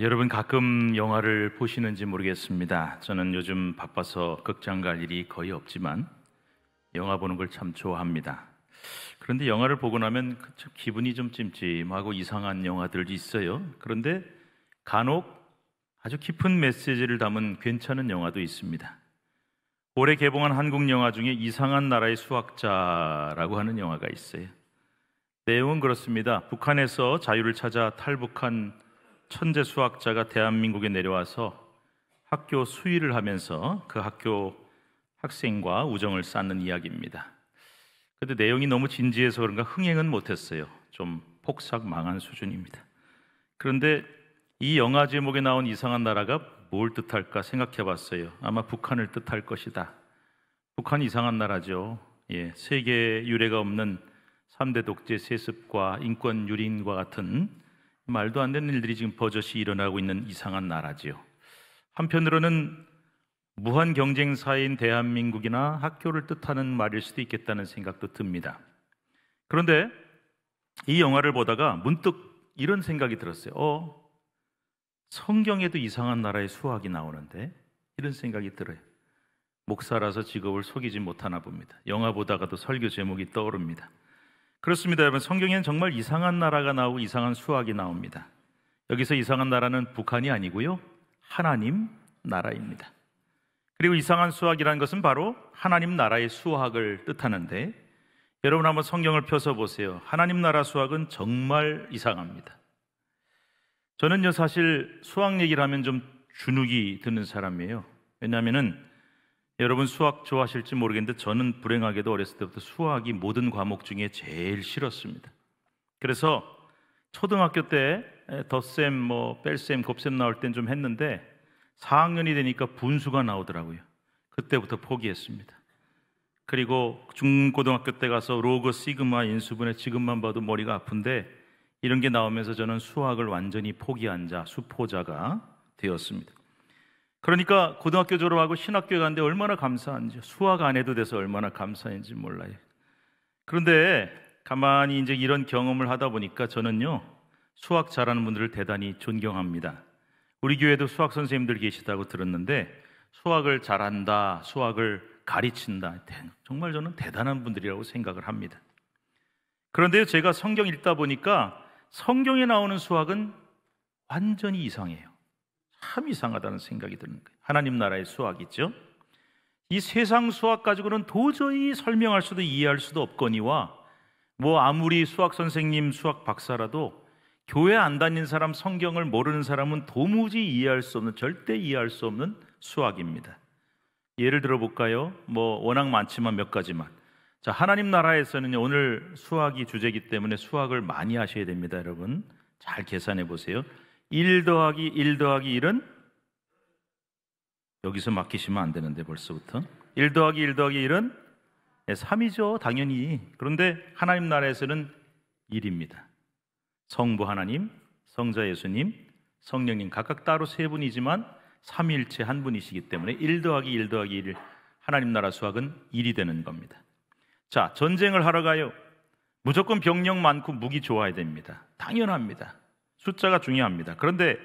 여러분 가끔 영화를 보시는지 모르겠습니다. 저는 요즘 바빠서 극장 갈 일이 거의 없지만 영화 보는 걸 참 좋아합니다. 그런데 영화를 보고 나면 그 참 기분이 좀 찜찜하고 이상한 영화들도 있어요. 그런데 간혹 아주 깊은 메시지를 담은 괜찮은 영화도 있습니다. 올해 개봉한 한국 영화 중에 이상한 나라의 수학자라고 하는 영화가 있어요. 내용은 그렇습니다. 북한에서 자유를 찾아 탈북한 천재 수학자가 대한민국에 내려와서 학교 수위를 하면서 그 학교 학생과 우정을 쌓는 이야기입니다. 근데 내용이 너무 진지해서 그런가 흥행은 못했어요. 좀 폭삭 망한 수준입니다. 그런데 이 영화 제목에 나온 이상한 나라가 뭘 뜻할까 생각해 봤어요. 아마 북한을 뜻할 것이다. 북한 이상한 나라죠. 예, 세계 유례가 없는 3대 독재 세습과 인권 유린과 같은 말도 안 되는 일들이 지금 버젓이 일어나고 있는 이상한 나라지요. 한편으로는 무한 경쟁 사인 대한민국이나 학교를 뜻하는 말일 수도 있겠다는 생각도 듭니다. 그런데 이 영화를 보다가 문득 이런 생각이 들었어요. 어, 성경에도 이상한 나라의 수학이 나오는데 이런 생각이 들어요. 목사라서 직업을 속이지 못하나 봅니다. 영화 보다가도 설교 제목이 떠오릅니다. 그렇습니다, 여러분. 성경에는 정말 이상한 나라가 나오고 이상한 수학이 나옵니다. 여기서 이상한 나라는 북한이 아니고요. 하나님 나라입니다. 그리고 이상한 수학이라는 것은 바로 하나님 나라의 수학을 뜻하는데 여러분 한번 성경을 펴서 보세요. 하나님 나라 수학은 정말 이상합니다. 저는요 사실 수학 얘기를 하면 좀 주눅이 드는 사람이에요. 왜냐하면은 여러분 수학 좋아하실지 모르겠는데 저는 불행하게도 어렸을 때부터 수학이 모든 과목 중에 제일 싫었습니다. 그래서 초등학교 때 덧셈, 뭐 뺄셈, 곱셈 나올 땐 좀 했는데 4학년이 되니까 분수가 나오더라고요. 그때부터 포기했습니다. 그리고 중고등학교 때 가서 로그, 시그마, 인수분해 지금만 봐도 머리가 아픈데 이런 게 나오면서 저는 수학을 완전히 포기한 자, 수포자가 되었습니다. 그러니까 고등학교 졸업하고 신학교에 갔는데 얼마나 감사한지 수학 안 해도 돼서 얼마나 감사한지 몰라요. 그런데 가만히 이제 이런 경험을 하다 보니까 저는요 수학 잘하는 분들을 대단히 존경합니다. 우리 교회도 수학 선생님들 계시다고 들었는데 수학을 잘한다, 수학을 가르친다 정말 저는 대단한 분들이라고 생각을 합니다. 그런데 제가 성경 읽다 보니까 성경에 나오는 수학은 완전히 이상해요. 참 이상하다는 생각이 드는 거예요. 하나님 나라의 수학이죠. 이 세상 수학 가지고는 도저히 설명할 수도 이해할 수도 없거니와 뭐 아무리 수학 선생님, 수학 박사라도 교회 안 다닌 사람, 성경을 모르는 사람은 도무지 이해할 수 없는 절대 이해할 수 없는 수학입니다. 예를 들어 볼까요? 뭐 워낙 많지만 몇 가지만. 자, 하나님 나라에서는 오늘 수학이 주제이기 때문에 수학을 많이 하셔야 됩니다, 여러분. 잘 계산해 보세요. 1 더하기 1 더하기 1은 여기서 맡기시면 안 되는데 벌써부터 1 더하기 1 더하기 1은 3이죠 예, 당연히 그런데 하나님 나라에서는 1입니다 성부 하나님, 성자 예수님, 성령님 각각 따로 세 분이지만 3일체한 분이시기 때문에 1 더하기 1 더하기 1 하나님 나라 수학은 1이 되는 겁니다. 자, 전쟁을 하러 가요. 무조건 병력 많고 무기 좋아야 됩니다. 당연합니다. 숫자가 중요합니다. 그런데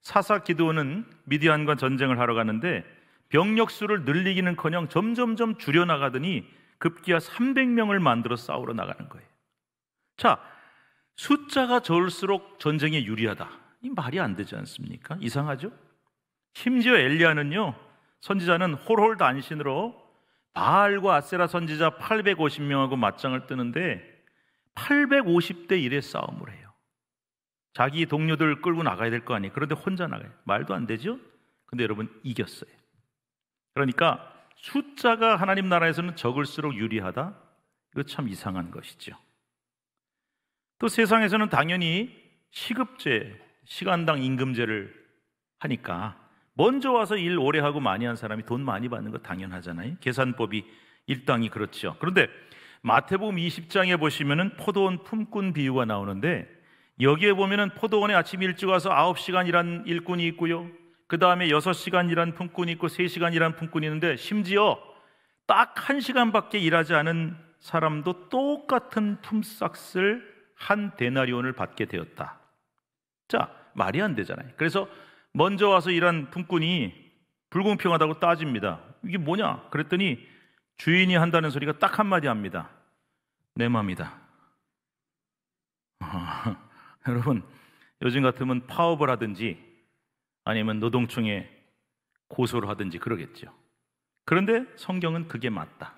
사사 기도온은 미디안과 전쟁을 하러 가는데 병력 수를 늘리기는커녕 점점점 줄여 나가더니 급기야 300명을 만들어 싸우러 나가는 거예요. 자, 숫자가 적을수록 전쟁에 유리하다. 이 말이 안 되지 않습니까? 이상하죠? 심지어 엘리아는요 선지자는 홀홀 단신으로 바알과 아세라 선지자 850명하고 맞짱을 뜨는데 850대 1의 싸움을 해요. 자기 동료들 끌고 나가야 될 거 아니에요. 그런데 혼자 나가요. 말도 안 되죠? 근데 여러분 이겼어요. 그러니까 숫자가 하나님 나라에서는 적을수록 유리하다. 이거 참 이상한 것이죠. 또 세상에서는 당연히 시급제, 시간당 임금제를 하니까 먼저 와서 일 오래 하고 많이 한 사람이 돈 많이 받는 거 당연하잖아요. 계산법이 일당이 그렇죠. 그런데 마태복음 20장에 보시면은 포도원 품꾼 비유가 나오는데 여기에 보면은 포도원에 아침 일찍 와서 9시간 일한 일꾼이 있고요. 그 다음에 6시간 일한 품꾼이 있고 3시간 일한 품꾼이 있는데 심지어 딱 1시간밖에 일하지 않은 사람도 똑같은 품삯을 한 데나리온을 받게 되었다. 자, 말이 안 되잖아요. 그래서 먼저 와서 일한 품꾼이 불공평하다고 따집니다. 이게 뭐냐? 그랬더니 주인이 한다는 소리가 딱 한마디 합니다. 내 맘이다. 여러분, 요즘 같으면 파업을 하든지 아니면 노동청에 고소를 하든지 그러겠죠. 그런데 성경은 그게 맞다.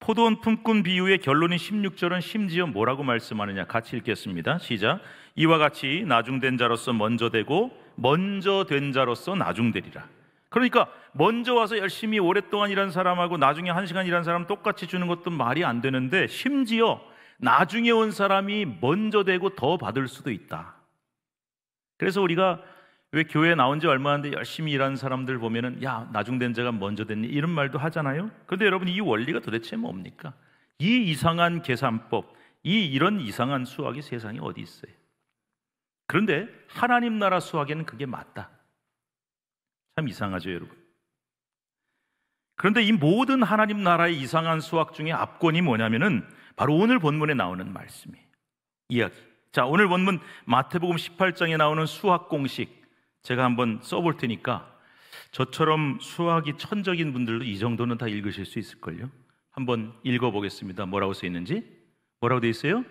포도원 품꾼 비유의 결론인 16절은 심지어 뭐라고 말씀하느냐 같이 읽겠습니다. 시작. 이와 같이 나중된 자로서 먼저 되고 먼저 된 자로서 나중되리라. 그러니까 먼저 와서 열심히 오랫동안 일한 사람하고 나중에 한 시간 일한 사람 똑같이 주는 것도 말이 안 되는데 심지어 나중에 온 사람이 먼저 되고 더 받을 수도 있다. 그래서 우리가 왜 교회 에 나온 지 얼마 안 돼 열심히 일하는 사람들 보면은 야 나중된 자가 먼저 됐니 이런 말도 하잖아요. 그런데 여러분 이 원리가 도대체 뭡니까? 이 이상한 계산법, 이 이런 이상한 수학이 세상에 어디 있어요? 그런데 하나님 나라 수학에는 그게 맞다. 참 이상하죠, 여러분. 그런데 이 모든 하나님 나라의 이상한 수학 중에 압권이 뭐냐면은 바로 오늘 본문에 나오는 말씀이에요. 이야기. 자, 오늘 본문 마태복음 18장에 나오는 수학 공식 제가 한번 써볼 테니까 저처럼 수학이 천적인 분들도 이 정도는 다 읽으실 수 있을걸요. 한번 읽어보겠습니다. 뭐라고 써 있는지 뭐라고 돼 있어요?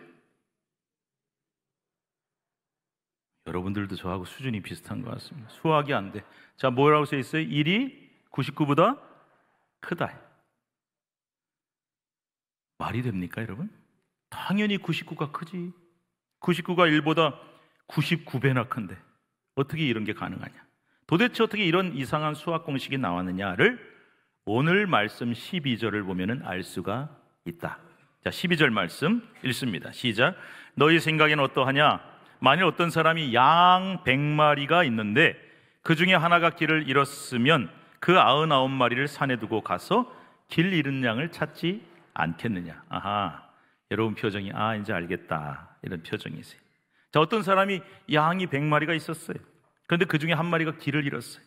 여러분들도 저하고 수준이 비슷한 것 같습니다. 수학이 안 돼. 자, 뭐라고 써 있어요? 1이 99보다 크다. 말이 됩니까, 여러분? 당연히 99가 크지. 99가 1보다 99배나 큰데 어떻게 이런 게 가능하냐? 도대체 어떻게 이런 이상한 수학 공식이 나왔느냐를 오늘 말씀 12절을 보면은 알 수가 있다. 자, 12절 말씀 읽습니다. 시작. 너희 생각엔 어떠하냐? 만일 어떤 사람이 양 100마리가 있는데 그 중에 하나가 길을 잃었으면 그 99마리를 산에 두고 가서 길 잃은 양을 찾지 않겠느냐. 아하. 여러분 표정이 아 이제 알겠다 이런 표정이세요. 자 어떤 사람이 양이 1 0 0 마리가 있었어요. 그런데 그 중에 한 마리가 길을 잃었어요.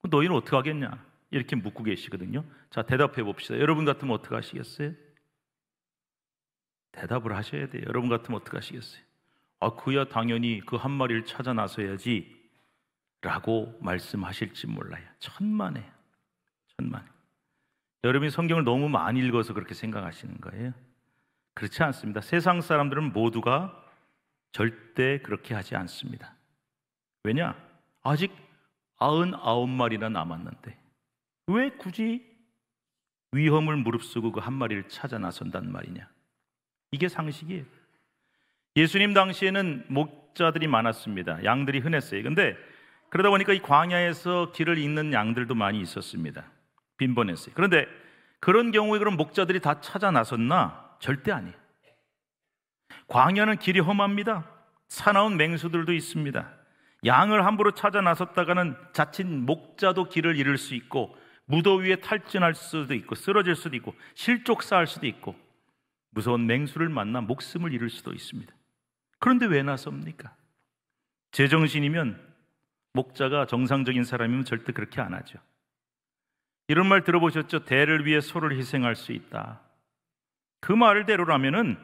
그럼 너희는 어떻게 하겠냐? 이렇게 묻고 계시거든요. 자 대답해 봅시다. 여러분 같으면 어떻게 하시겠어요? 대답을 하셔야 돼요. 여러분 같으면 어떻게 하시겠어요? 아 그야 당연히 그 한 마리를 찾아 나서야지라고 말씀하실지 몰라요. 천만에 천만에. 여러분이 성경을 너무 많이 읽어서 그렇게 생각하시는 거예요. 그렇지 않습니다. 세상 사람들은 모두가 절대 그렇게 하지 않습니다. 왜냐? 아직 99마리나 남았는데 왜 굳이 위험을 무릅쓰고 그 한 마리를 찾아 나선단 말이냐? 이게 상식이에요. 예수님 당시에는 목자들이 많았습니다. 양들이 흔했어요. 근데 그러다 보니까 이 광야에서 길을 잇는 양들도 많이 있었습니다. 빈번했어요. 그런데 그런 경우에 그런 목자들이 다 찾아 나섰나? 절대 아니에요. 광야는 길이 험합니다. 사나운 맹수들도 있습니다. 양을 함부로 찾아 나섰다가는 자칫 목자도 길을 잃을 수 있고 무더위에 탈진할 수도 있고 쓰러질 수도 있고 실족사할 수도 있고 무서운 맹수를 만나 목숨을 잃을 수도 있습니다. 그런데 왜 나섭니까? 제정신이면 목자가 정상적인 사람이면 절대 그렇게 안 하죠. 이런 말 들어보셨죠? 대를 위해 소를 희생할 수 있다. 그 말대로라면은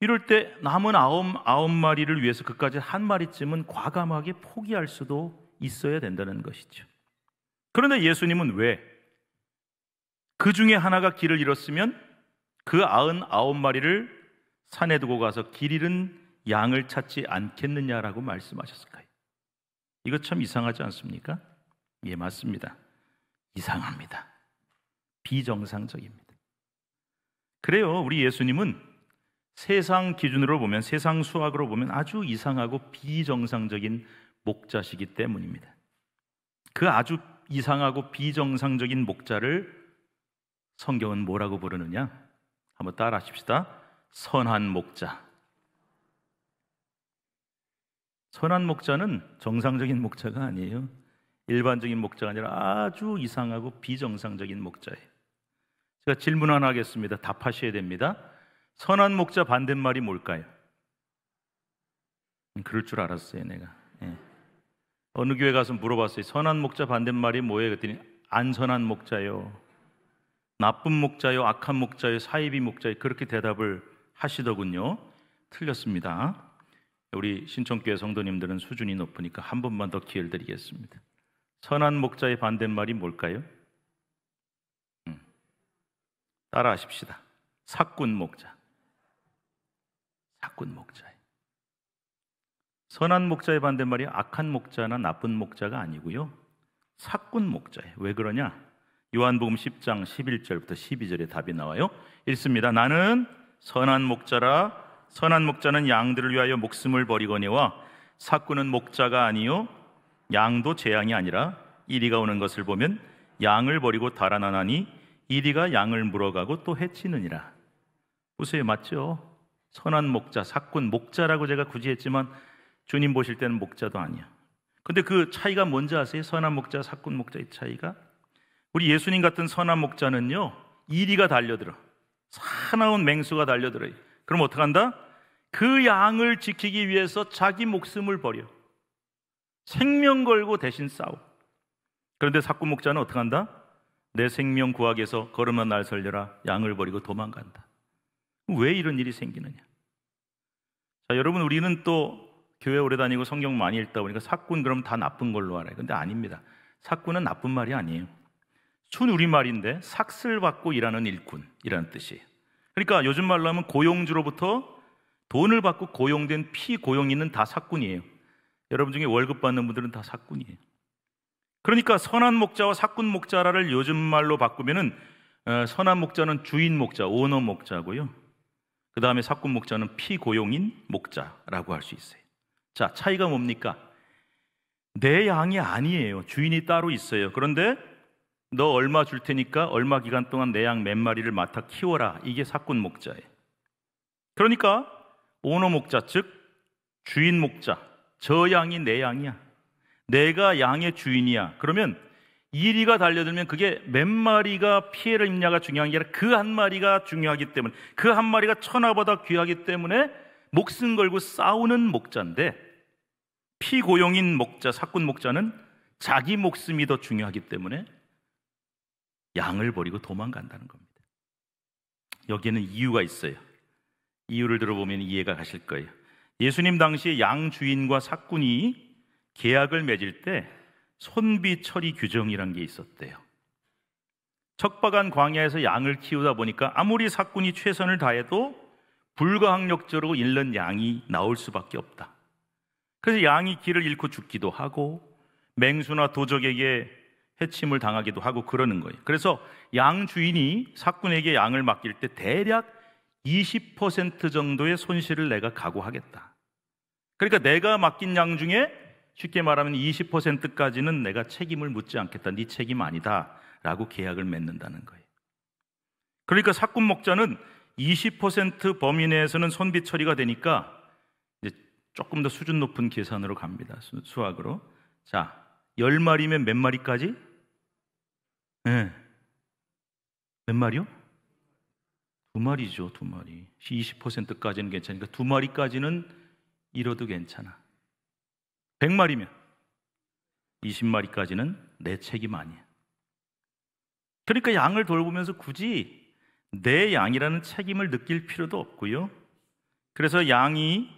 이럴 때 남은 아홉, 아홉 마리를 위해서 그까지 한 마리쯤은 과감하게 포기할 수도 있어야 된다는 것이죠. 그런데 예수님은 왜? 그 중에 하나가 길을 잃었으면 그 아흔 아홉 마리를 산에 두고 가서 길 잃은 양을 찾지 않겠느냐라고 말씀하셨을까요? 이거 참 이상하지 않습니까? 예, 맞습니다. 이상합니다. 비정상적입니다. 그래요. 우리 예수님은 세상 기준으로 보면 세상 수학으로 보면 아주 이상하고 비정상적인 목자시기 때문입니다. 그 아주 이상하고 비정상적인 목자를 성경은 뭐라고 부르느냐? 한번 따라 하십시다. 선한 목자. 선한 목자는 정상적인 목자가 아니에요. 일반적인 목자가 아니라 아주 이상하고 비정상적인 목자예요. 제가 질문 하나 하겠습니다. 답하셔야 됩니다. 선한 목자 반대말이 뭘까요? 그럴 줄 알았어요, 내가. 예. 어느 교회 가서 물어봤어요. 선한 목자 반대말이 뭐예요? 그랬더니 안선한 목자요. 나쁜 목자요, 악한 목자요, 사이비 목자요. 그렇게 대답을 하시더군요. 틀렸습니다. 우리 신청교회 성도님들은 수준이 높으니까 한 번만 더 기회를 드리겠습니다. 선한 목자의 반대말이 뭘까요? 음. 따라하십시다. 사꾼 목자. 사꾼 목자. 선한 목자의 반대말이 악한 목자나 나쁜 목자가 아니고요. 사꾼 목자예요. 왜 그러냐? 요한복음 10장 11절부터 12절에 답이 나와요. 읽습니다. 나는 선한 목자라 선한 목자는 양들을 위하여 목숨을 버리거니와 사꾼은 목자가 아니요 양도 재앙이 아니라 이리가 오는 것을 보면 양을 버리고 달아나나니 이리가 양을 물어가고 또 해치느니라. 보세요, 맞죠? 선한 목자, 사꾼 목자라고 제가 굳이 했지만 주님 보실 때는 목자도 아니야. 근데 그 차이가 뭔지 아세요? 선한 목자, 사꾼 목자의 차이가? 우리 예수님 같은 선한 목자는요, 이리가 달려들어. 사나운 맹수가 달려들어요. 그럼 어떡한다? 그 양을 지키기 위해서 자기 목숨을 버려. 생명 걸고 대신 싸워. 그런데 사꾸 목자는 어떻게 한다? 내 생명 구하기에서 걸음한 날 설려라 양을 버리고 도망간다. 왜 이런 일이 생기느냐? 자, 여러분 우리는 또 교회 오래 다니고 성경 많이 읽다 보니까 사꾼 그럼 다 나쁜 걸로 알아요. 근데 아닙니다. 사꾼은 나쁜 말이 아니에요. 순 우리말인데 삭슬 받고 일하는 일꾼이라는 뜻이에요. 그러니까 요즘 말로 하면 고용주로부터 돈을 받고 고용된 피고용인은 다 사꾼이에요. 여러분 중에 월급 받는 분들은 다 사꾼이에요. 그러니까 선한 목자와 사꾼 목자라를 요즘 말로 바꾸면은 어, 선한 목자는 주인 목자, 오너 목자고요. 그 다음에 사꾼 목자는 피고용인 목자라고 할 수 있어요. 자, 차이가 뭡니까? 내 양이 아니에요. 주인이 따로 있어요. 그런데 너 얼마 줄 테니까 얼마 기간 동안 내 양 몇 마리를 맡아 키워라. 이게 사꾼 목자예요. 그러니까 오너 목자, 즉 주인 목자, 저 양이 내 양이야. 내가 양의 주인이야. 그러면 이리가 달려들면 그게 몇 마리가 피해를 입냐가 중요한 게 아니라 그 한 마리가 중요하기 때문에 그 한 마리가 천하보다 귀하기 때문에 목숨 걸고 싸우는 목자인데 피고용인 목자, 사꾼 목자는 자기 목숨이 더 중요하기 때문에 양을 버리고 도망간다는 겁니다. 여기에는 이유가 있어요. 이유를 들어보면 이해가 가실 거예요. 예수님 당시에 양 주인과 사꾼이 계약을 맺을 때 손비 처리 규정이란 게 있었대요. 척박한 광야에서 양을 키우다 보니까 아무리 사꾼이 최선을 다해도 불가항력적으로 잃는 양이 나올 수밖에 없다. 그래서 양이 길을 잃고 죽기도 하고 맹수나 도적에게 해침을 당하기도 하고 그러는 거예요. 그래서 양 주인이 사꾼에게 양을 맡길 때 대략 20% 정도의 손실을 내가 각오하겠다. 그러니까 내가 맡긴 양 중에 쉽게 말하면 20%까지는 내가 책임을 묻지 않겠다. 네 책임 아니다. 라고 계약을 맺는다는 거예요. 그러니까 사꾼 목자는 20% 범위 내에서는 손비 처리가 되니까 이제 조금 더 수준 높은 계산으로 갑니다. 수, 학으로 자, 10마리면 몇 마리까지? 예. 네. 몇 마리요? 두 마리죠, 두 마리. 20%까지는 괜찮으니까 두 마리까지는 잃어도 괜찮아. 100마리면 20마리까지는 내 책임 아니야. 그러니까 양을 돌보면서 굳이 내 양이라는 책임을 느낄 필요도 없고요. 그래서 양이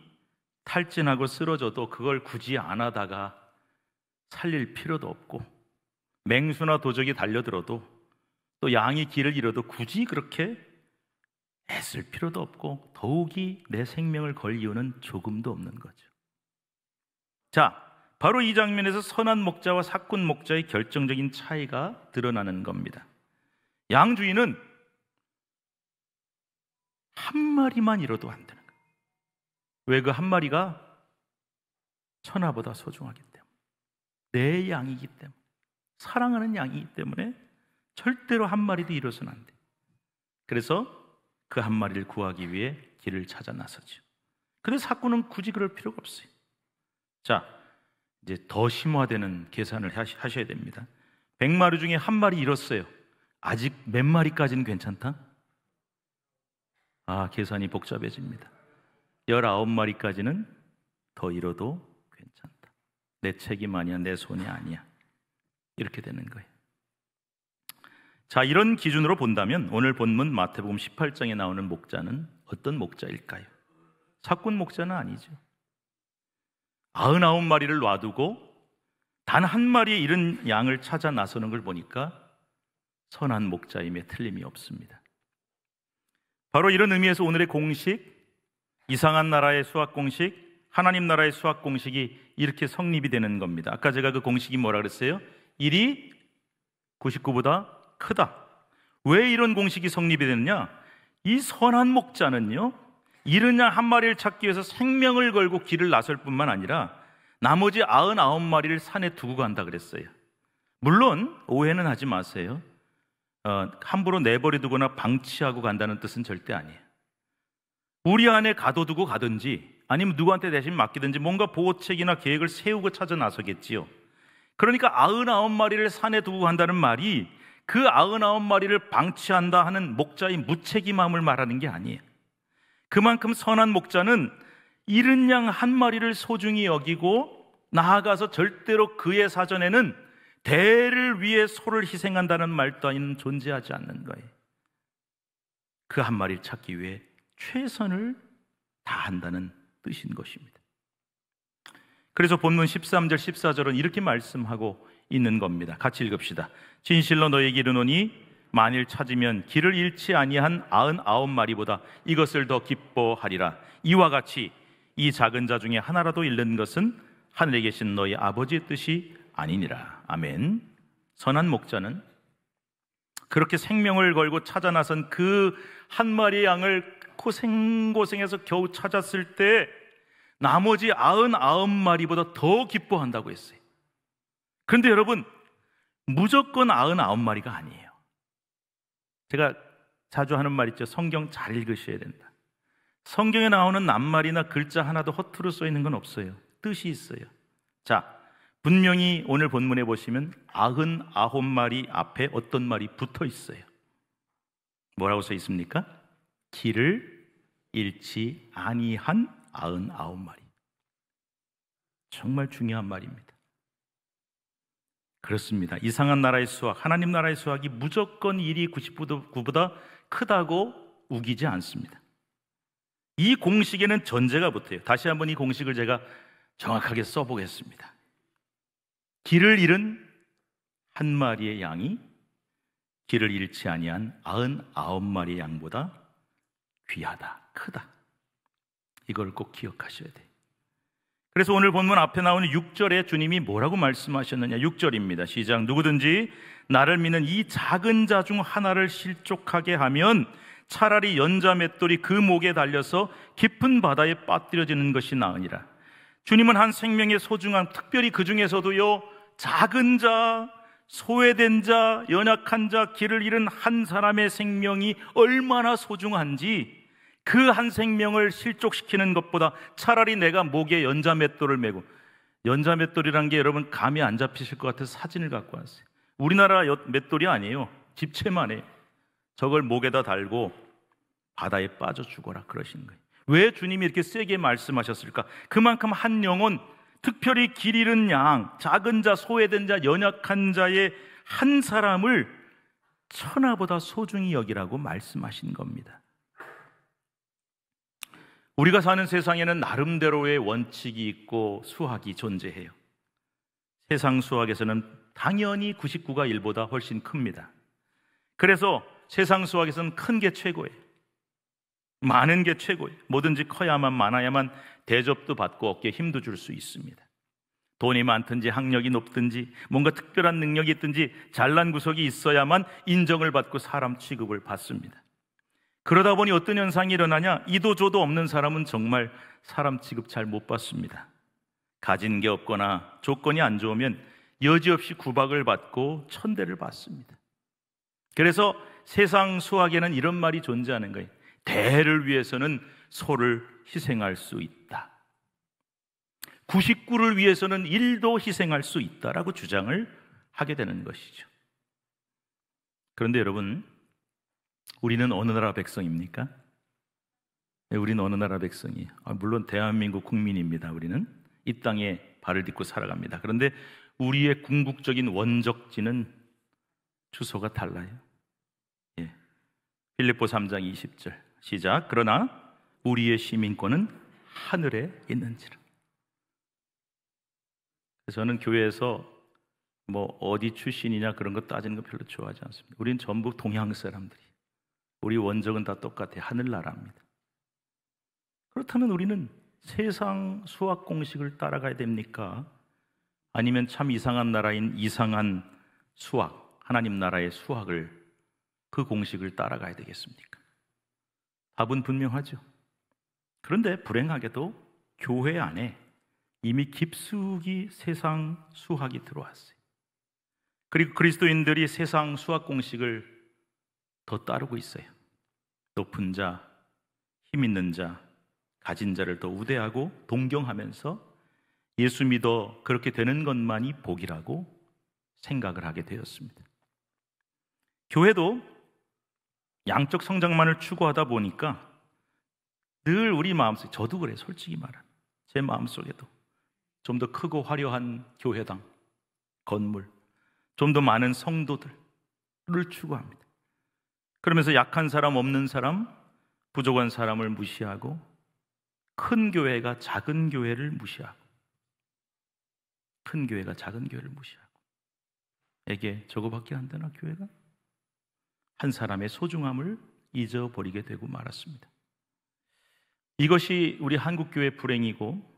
탈진하고 쓰러져도 그걸 굳이 안 하다가 살릴 필요도 없고 맹수나 도적이 달려들어도 또 양이 길을 잃어도 굳이 그렇게 애쓸 필요도 없고 더욱이 내 생명을 걸 이유는 조금도 없는 거죠. 자, 바로 이 장면에서 선한 목자와 사꾼 목자의 결정적인 차이가 드러나는 겁니다. 양 주인은 한 마리만 잃어도 안 되는 거예요. 왜 그 한 마리가 천하보다 소중하기 때문에 내 양이기 때문에 사랑하는 양이기 때문에 절대로 한 마리도 잃어서는 안 돼. 그래서 그한 마리를 구하기 위해 길을 찾아 나서죠. 근데 사꾼은 굳이 그럴 필요가 없어요. 자, 이제 더 심화되는 계산을 하셔야 됩니다. 100마리 중에 한 마리 잃었어요. 아직 몇 마리까지는 괜찮다? 아, 계산이 복잡해집니다. 19마리까지는 더 잃어도 괜찮다. 내 책임 아니야, 내 손이 아니야. 이렇게 되는 거예요. 자, 이런 기준으로 본다면 오늘 본문 마태복음 18장에 나오는 목자는 어떤 목자일까요? 사꾼 목자는 아니죠. 99마리를 놔두고 단 한 마리의 잃은 양을 찾아 나서는 걸 보니까 선한 목자임에 틀림이 없습니다. 바로 이런 의미에서 오늘의 공식, 이상한 나라의 수학 공식, 하나님 나라의 수학 공식이 이렇게 성립이 되는 겁니다. 아까 제가 그 공식이 뭐라 그랬어요? 1이 99보다 크다. 왜 이런 공식이 성립이 되느냐? 이 선한 목자는요, 이은양한 마리를 찾기 위해서 생명을 걸고 길을 나설 뿐만 아니라 나머지 99마리를 산에 두고 간다 그랬어요. 물론 오해는 하지 마세요. 어, 함부로 내버려 두거나 방치하고 간다는 뜻은 절대 아니에요. 우리 안에 가둬두고 가든지 아니면 누구한테 대신 맡기든지 뭔가 보호책이나 계획을 세우고 찾아 나서겠지요. 그러니까 99마리를 산에 두고 간다는 말이 그 아흔아홉 마리를 방치한다 하는 목자의 무책임함을 말하는 게 아니에요. 그만큼 선한 목자는 이른 양한 마리를 소중히 여기고 나아가서 절대로 그의 사전에는 대를 위해 소를 희생한다는 말도위는 존재하지 않는 거예요. 그 한 마리를 찾기 위해 최선을 다한다는 뜻인 것입니다. 그래서 본문 13절, 14절은 이렇게 말씀하고 있는 겁니다. 같이 읽읍시다. 진실로 너에게 이르노니 만일 찾으면 길을 잃지 아니한 아흔아홉 마리보다 이것을 더 기뻐하리라. 이와 같이 이 작은 자 중에 하나라도 잃는 것은 하늘에 계신 너희 아버지의 뜻이 아니니라. 아멘. 선한 목자는 그렇게 생명을 걸고 찾아 나선 그 한 마리의 양을 고생고생해서 겨우 찾았을 때 나머지 아흔아홉 마리보다 더 기뻐한다고 했어요. 그런데 여러분, 무조건 99마리가 아니에요. 제가 자주 하는 말 있죠. 성경 잘 읽으셔야 된다. 성경에 나오는 낱말이나 글자 하나도 허투루 써 있는 건 없어요. 뜻이 있어요. 자, 분명히 오늘 본문에 보시면 아흔 아홉 마리 앞에 어떤 말이 붙어 있어요. 뭐라고 써 있습니까? 길을 잃지 아니한 아흔 아홉 마리 정말 중요한 말입니다. 그렇습니다. 이상한 나라의 수학, 하나님 나라의 수학이 무조건 1이 99보다 크다고 우기지 않습니다. 이 공식에는 전제가 붙어요. 다시 한번 이 공식을 제가 정확하게 써보겠습니다. 길을 잃은 한 마리의 양이 길을 잃지 아니한 99마리의 양보다 귀하다, 크다. 이걸 꼭 기억하셔야 돼요. 그래서 오늘 본문 앞에 나오는 6절에 주님이 뭐라고 말씀하셨느냐? 6절입니다. 시작. 누구든지 나를 믿는 이 작은 자 중 하나를 실족하게 하면 차라리 연자 맷돌이 그 목에 달려서 깊은 바다에 빠뜨려지는 것이 나으니라. 주님은 한 생명의 소중함, 특별히 그 중에서도요, 작은 자, 소외된 자, 연약한 자, 길을 잃은 한 사람의 생명이 얼마나 소중한지 그한 생명을 실족시키는 것보다 차라리 내가 목에 연자맷돌을 메고 연자맷돌이란 게 여러분 감이 안 잡히실 것 같아서 사진을 갖고 왔어요. 우리나라 맷돌이 아니에요. 집채만 해. 저걸 목에다 달고 바다에 빠져 죽어라 그러신 거예요. 왜 주님이 이렇게 세게 말씀하셨을까? 그만큼 한 영혼, 특별히 길 잃은 양, 작은 자, 소외된 자, 연약한 자의 한 사람을 천하보다 소중히 여기라고 말씀하신 겁니다. 우리가 사는 세상에는 나름대로의 원칙이 있고 수학이 존재해요. 세상 수학에서는 당연히 99가 1보다 훨씬 큽니다. 그래서 세상 수학에서는 큰 게 최고예요. 많은 게 최고예요. 뭐든지 커야만 많아야만 대접도 받고 어깨에 힘도 줄 수 있습니다. 돈이 많든지 학력이 높든지 뭔가 특별한 능력이 있든지 잘난 구석이 있어야만 인정을 받고 사람 취급을 받습니다. 그러다 보니 어떤 현상이 일어나냐? 이도저도 없는 사람은 정말 사람 취급 잘 못 받습니다. 가진 게 없거나 조건이 안 좋으면 여지없이 구박을 받고 천대를 받습니다. 그래서 세상 수학에는 이런 말이 존재하는 거예요. 대를 위해서는 소를 희생할 수 있다. 99를 위해서는 1도 희생할 수 있다라고 주장을 하게 되는 것이죠. 그런데 여러분, 우리는 어느 나라 백성입니까? 네, 우리는 어느 나라 백성이 아, 물론 대한민국 국민입니다. 우리는 이 땅에 발을 딛고 살아갑니다. 그런데 우리의 궁극적인 원적지는 주소가 달라요. 예. 필리포 3장 20절 시작. 그러나 우리의 시민권은 하늘에 있는지라. 저는 교회에서 뭐 어디 출신이냐 그런 거 따지는 거 별로 좋아하지 않습니다. 우리는 전부 동양 사람들이 우리 원적은 다 똑같아. 하늘나라입니다. 그렇다면 우리는 세상 수학 공식을 따라가야 됩니까? 아니면 참 이상한 나라인 이상한 수학, 하나님 나라의 수학을 그 공식을 따라가야 되겠습니까? 답은 분명하죠. 그런데 불행하게도 교회 안에 이미 깊숙이 세상 수학이 들어왔어요. 그리고 그리스도인들이 세상 수학 공식을 더 따르고 있어요. 높은 자, 힘 있는 자, 가진 자를 더 우대하고 동경하면서 예수 믿어 그렇게 되는 것만이 복이라고 생각을 하게 되었습니다. 교회도 양적 성장만을 추구하다 보니까 늘 우리 마음속에 저도 그래 솔직히 말하면 제 마음속에도 좀 더 크고 화려한 교회당 건물 좀 더 많은 성도들을 추구합니다. 그러면서 약한 사람, 없는 사람, 부족한 사람을 무시하고 큰 교회가 작은 교회를 무시하고 큰 교회가 작은 교회를 무시하고 에게 저거밖에 안 되나 교회가 한 사람의 소중함을 잊어버리게 되고 말았습니다. 이것이 우리 한국 교회 불행이고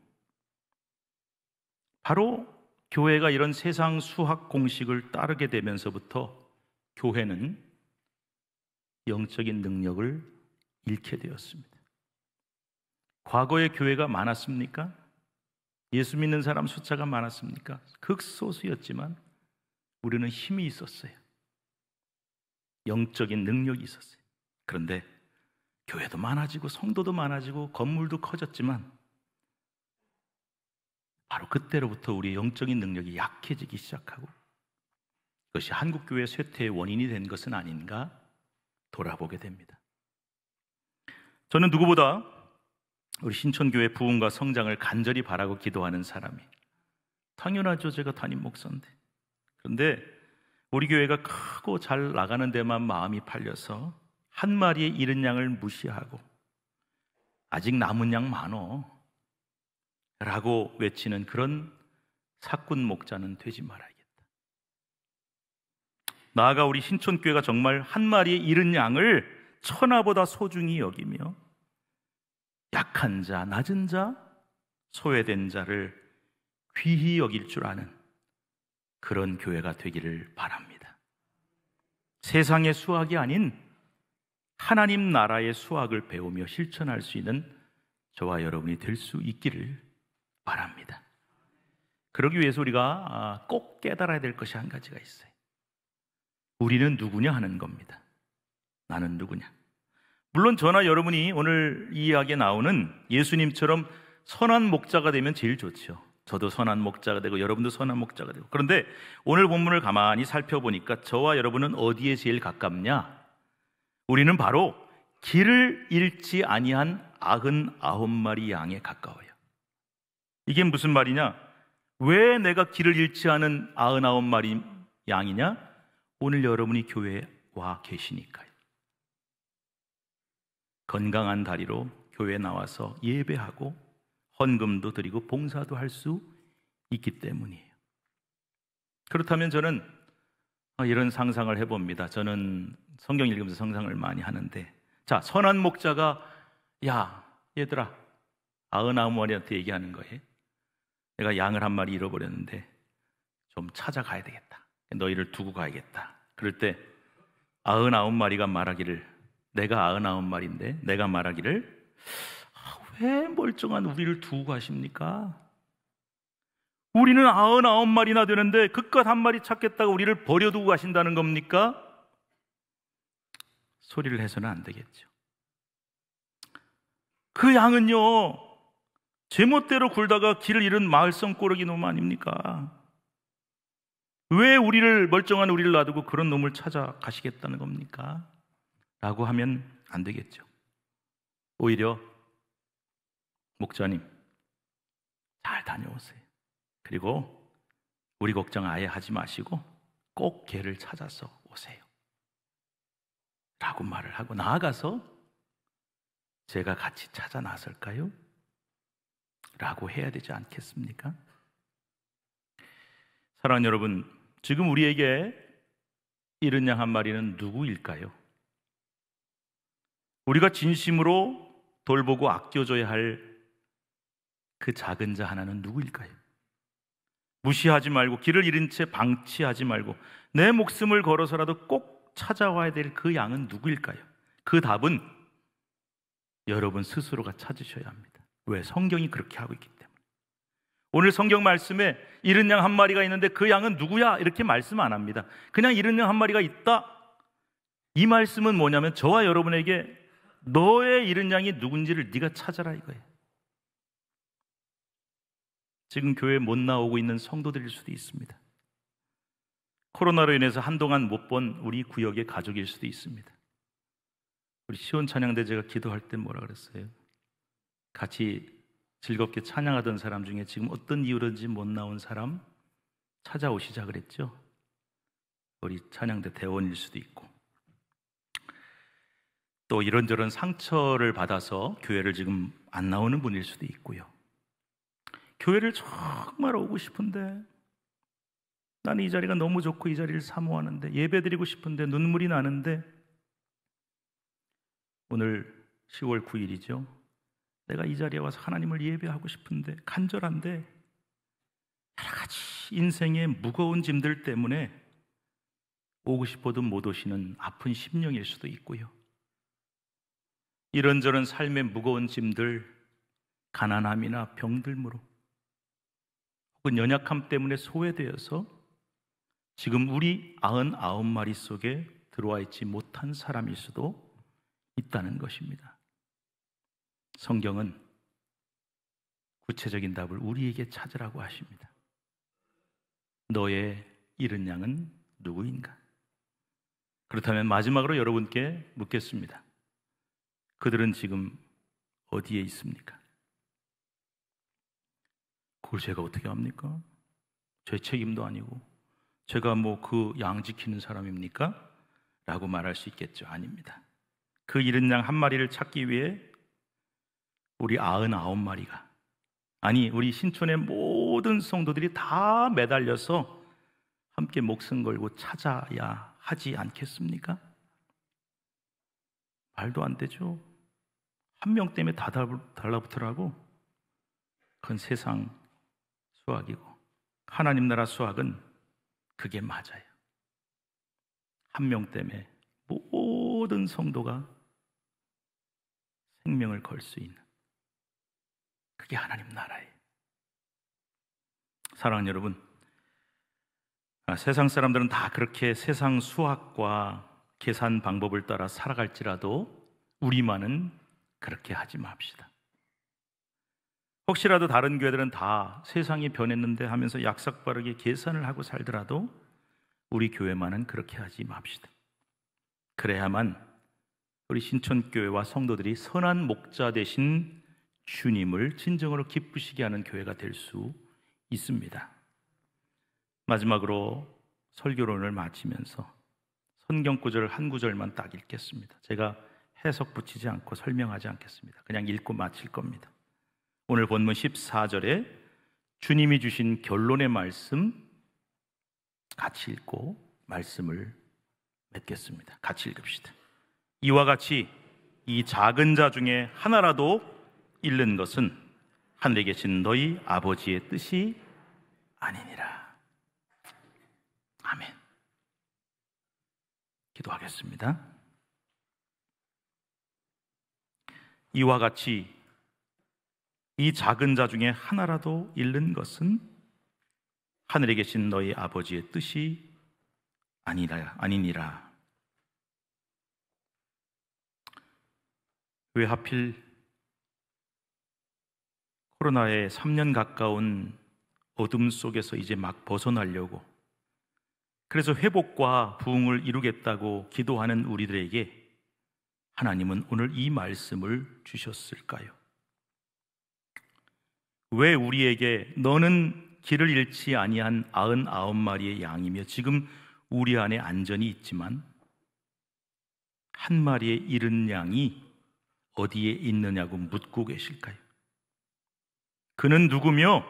바로 교회가 이런 세상 수학 공식을 따르게 되면서부터 교회는 영적인 능력을 잃게 되었습니다. 과거에 교회가 많았습니까? 예수 믿는 사람 숫자가 많았습니까? 극소수였지만 우리는 힘이 있었어요. 영적인 능력이 있었어요. 그런데 교회도 많아지고 성도도 많아지고 건물도 커졌지만 바로 그때로부터 우리의 영적인 능력이 약해지기 시작하고 그것이 한국교회 쇠퇴의 원인이 된 것은 아닌가 돌아보게 됩니다. 저는 누구보다 우리 신천교회 부흥과 성장을 간절히 바라고 기도하는 사람이 당연하죠. 제가 담임 목사인데. 그런데 우리 교회가 크고 잘 나가는 데만 마음이 팔려서 한 마리의 잃은 양을 무시하고 아직 남은 양 많어. 라고 외치는 그런 사꾼 목자는 되지 말아야 나아가 우리 신촌교회가 정말 한 마리의 잃은 양을 천하보다 소중히 여기며 약한 자, 낮은 자, 소외된 자를 귀히 여길 줄 아는 그런 교회가 되기를 바랍니다. 세상의 수학이 아닌 하나님 나라의 수학을 배우며 실천할 수 있는 저와 여러분이 될 수 있기를 바랍니다. 그러기 위해서 우리가 꼭 깨달아야 될 것이 한 가지가 있어요. 우리는 누구냐 하는 겁니다. 나는 누구냐. 물론 저나 여러분이 오늘 이 이야기에 나오는 예수님처럼 선한 목자가 되면 제일 좋죠 저도 선한 목자가 되고 여러분도 선한 목자가 되고. 그런데 오늘 본문을 가만히 살펴보니까 저와 여러분은 어디에 제일 가깝냐? 우리는 바로 길을 잃지 아니한 아흔 아홉 마리 양에 가까워요. 이게 무슨 말이냐? 왜 내가 길을 잃지 않은 아흔 아홉 마리 양이냐? 오늘 여러분이 교회에 와 계시니까요. 건강한 다리로 교회에 나와서 예배하고 헌금도 드리고 봉사도 할 수 있기 때문이에요. 그렇다면 저는 아, 이런 상상을 해봅니다. 저는 성경 읽으면서 상상을 많이 하는데, 자, 선한 목자가, 야, 얘들아, 아흔아홉 마리한테 얘기하는 거예요. 내가 양을 한 마리 잃어버렸는데, 좀 찾아가야 되겠다. 너희를 두고 가야겠다. 그럴 때 아흔아홉 마리가 말하기를 내가 아흔아홉 마리인데 내가 말하기를 아, 왜 멀쩡한 우리를 두고 가십니까? 우리는 아흔아홉 마리나 되는데 그깟 한 마리 찾겠다고 우리를 버려두고 가신다는 겁니까? 소리를 해서는 안 되겠죠. 그 양은요, 제멋대로 굴다가 길을 잃은 마을성 꼬르기 놈 아닙니까? 왜 우리를 멀쩡한 우리를 놔두고 그런 놈을 찾아가시겠다는 겁니까? 라고 하면 안 되겠죠. 오히려 목자님 잘 다녀오세요. 그리고 우리 걱정 아예 하지 마시고 꼭개를 찾아서 오세요. 라고 말을 하고 나아가서 제가 같이 찾아 나설까요? 라고 해야 되지 않겠습니까? 사랑하는 여러분, 지금 우리에게 이른 양한 마리는 누구일까요? 우리가 진심으로 돌보고 아껴줘야 할 그 작은 자 하나는 누구일까요? 무시하지 말고 길을 잃은 채 방치하지 말고 내 목숨을 걸어서라도 꼭 찾아와야 될 그 양은 누구일까요? 그 답은 여러분 스스로가 찾으셔야 합니다. 왜 성경이 그렇게 하고 있기 오늘 성경 말씀에 이른 양 한 마리가 있는데 그 양은 누구야? 이렇게 말씀 안 합니다. 그냥 이른 양 한 마리가 있다. 이 말씀은 뭐냐면 저와 여러분에게 너의 이른 양이 누군지를 네가 찾아라 이거예요. 지금 교회 못 나오고 있는 성도들일 수도 있습니다. 코로나로 인해서 한동안 못 본 우리 구역의 가족일 수도 있습니다. 우리 시온 찬양대 제가 기도할 때 뭐라 그랬어요? 같이 즐겁게 찬양하던 사람 중에 지금 어떤 이유로인지 못 나온 사람 찾아오시자 그랬죠. 우리 찬양대 대원일 수도 있고. 또 이런저런 상처를 받아서 교회를 지금 안 나오는 분일 수도 있고요. 교회를 정말 오고 싶은데 나는 이 자리가 너무 좋고 이 자리를 사모하는데 예배드리고 싶은데 눈물이 나는데 오늘 10월 9일이죠. 내가 이 자리에 와서 하나님을 예배하고 싶은데 간절한데 여러 가지 인생의 무거운 짐들 때문에 오고 싶어도 못 오시는 아픈 심령일 수도 있고요. 이런저런 삶의 무거운 짐들, 가난함이나 병들므로 혹은 연약함 때문에 소외되어서 지금 우리 99마리 속에 들어와 있지 못한 사람일 수도 있다는 것입니다. 성경은 구체적인 답을 우리에게 찾으라고 하십니다. 너의 잃은 양은 누구인가? 그렇다면 마지막으로 여러분께 묻겠습니다. 그들은 지금 어디에 있습니까? 그걸 제가 어떻게 합니까? 제 책임도 아니고 제가 뭐 그 양 지키는 사람입니까? 라고 말할 수 있겠죠. 아닙니다. 그 잃은 양 한 마리를 찾기 위해 우리 아흔아홉 마리가 아니 우리 신촌의 모든 성도들이 다 매달려서 함께 목숨 걸고 찾아야 하지 않겠습니까? 말도 안 되죠. 한 명 때문에 다 달라붙으라고 그건 세상 수학이고 하나님 나라 수학은 그게 맞아요. 한 명 때문에 모든 성도가 생명을 걸 수 있는 그게 하나님 나라예요. 사랑하는 여러분, 아, 세상 사람들은 다 그렇게 세상 수학과 계산 방법을 따라 살아갈지라도 우리만은 그렇게 하지 맙시다. 혹시라도 다른 교회들은 다 세상이 변했는데 하면서 약삭빠르게 계산을 하고 살더라도 우리 교회만은 그렇게 하지 맙시다. 그래야만 우리 신촌교회와 성도들이 선한 목자 대신 주님을 진정으로 기쁘시게 하는 교회가 될 수 있습니다. 마지막으로 설교론을 마치면서 성경 구절 한 구절만 딱 읽겠습니다. 제가 해석 붙이지 않고 설명하지 않겠습니다. 그냥 읽고 마칠 겁니다. 오늘 본문 14절에 주님이 주신 결론의 말씀 같이 읽고 말씀을 맺겠습니다. 같이 읽읍시다. 이와 같이 이 작은 자 중에 하나라도 잃는 것은 하늘에 계신 너희 아버지의 뜻이 아니니라. 아멘. 기도하겠습니다. 이와 같이 이 작은 자 중에 하나라도 잃는 것은 하늘에 계신 너희 아버지의 뜻이 아니라 아니니라. 왜 하필 코로나에 3년 가까운 어둠 속에서 이제 막 벗어나려고 그래서 회복과 부흥을 이루겠다고 기도하는 우리들에게 하나님은 오늘 이 말씀을 주셨을까요? 왜 우리에게 너는 길을 잃지 아니한 아흔아홉 마리의 양이며 지금 우리 안에 안전이 있지만 한 마리의 잃은 양이 어디에 있느냐고 묻고 계실까요? 그는 누구며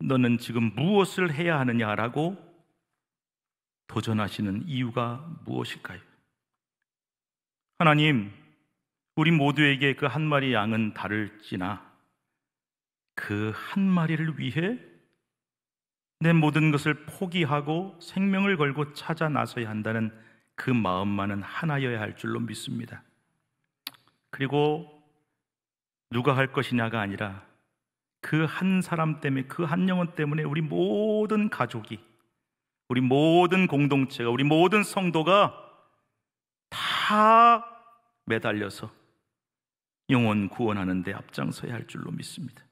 너는 지금 무엇을 해야 하느냐라고 도전하시는 이유가 무엇일까요? 하나님, 우리 모두에게 그 한 마리 양은 다를지나 그 한 마리를 위해 내 모든 것을 포기하고 생명을 걸고 찾아 나서야 한다는 그 마음만은 하나여야 할 줄로 믿습니다. 그리고 누가 할 것이냐가 아니라 그한 사람 때문에 그 한 영혼 때문에 우리 모든 가족이 우리 모든 공동체가 우리 모든 성도가 다 매달려서 영혼 구원하는 데 앞장서야 할 줄로 믿습니다.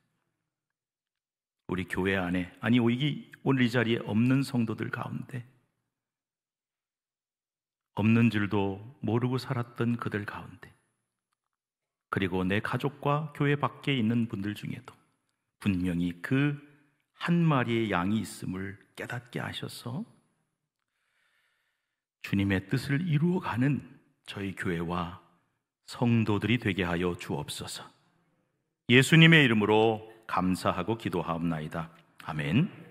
우리 교회 안에 아니 오늘 이 자리에 없는 성도들 가운데 없는 줄도 모르고 살았던 그들 가운데 그리고 내 가족과 교회 밖에 있는 분들 중에도 분명히 그 한 마리의 양이 있음을 깨닫게 하셔서 주님의 뜻을 이루어가는 저희 교회와 성도들이 되게 하여 주옵소서. 예수님의 이름으로 감사하고 기도하옵나이다. 아멘.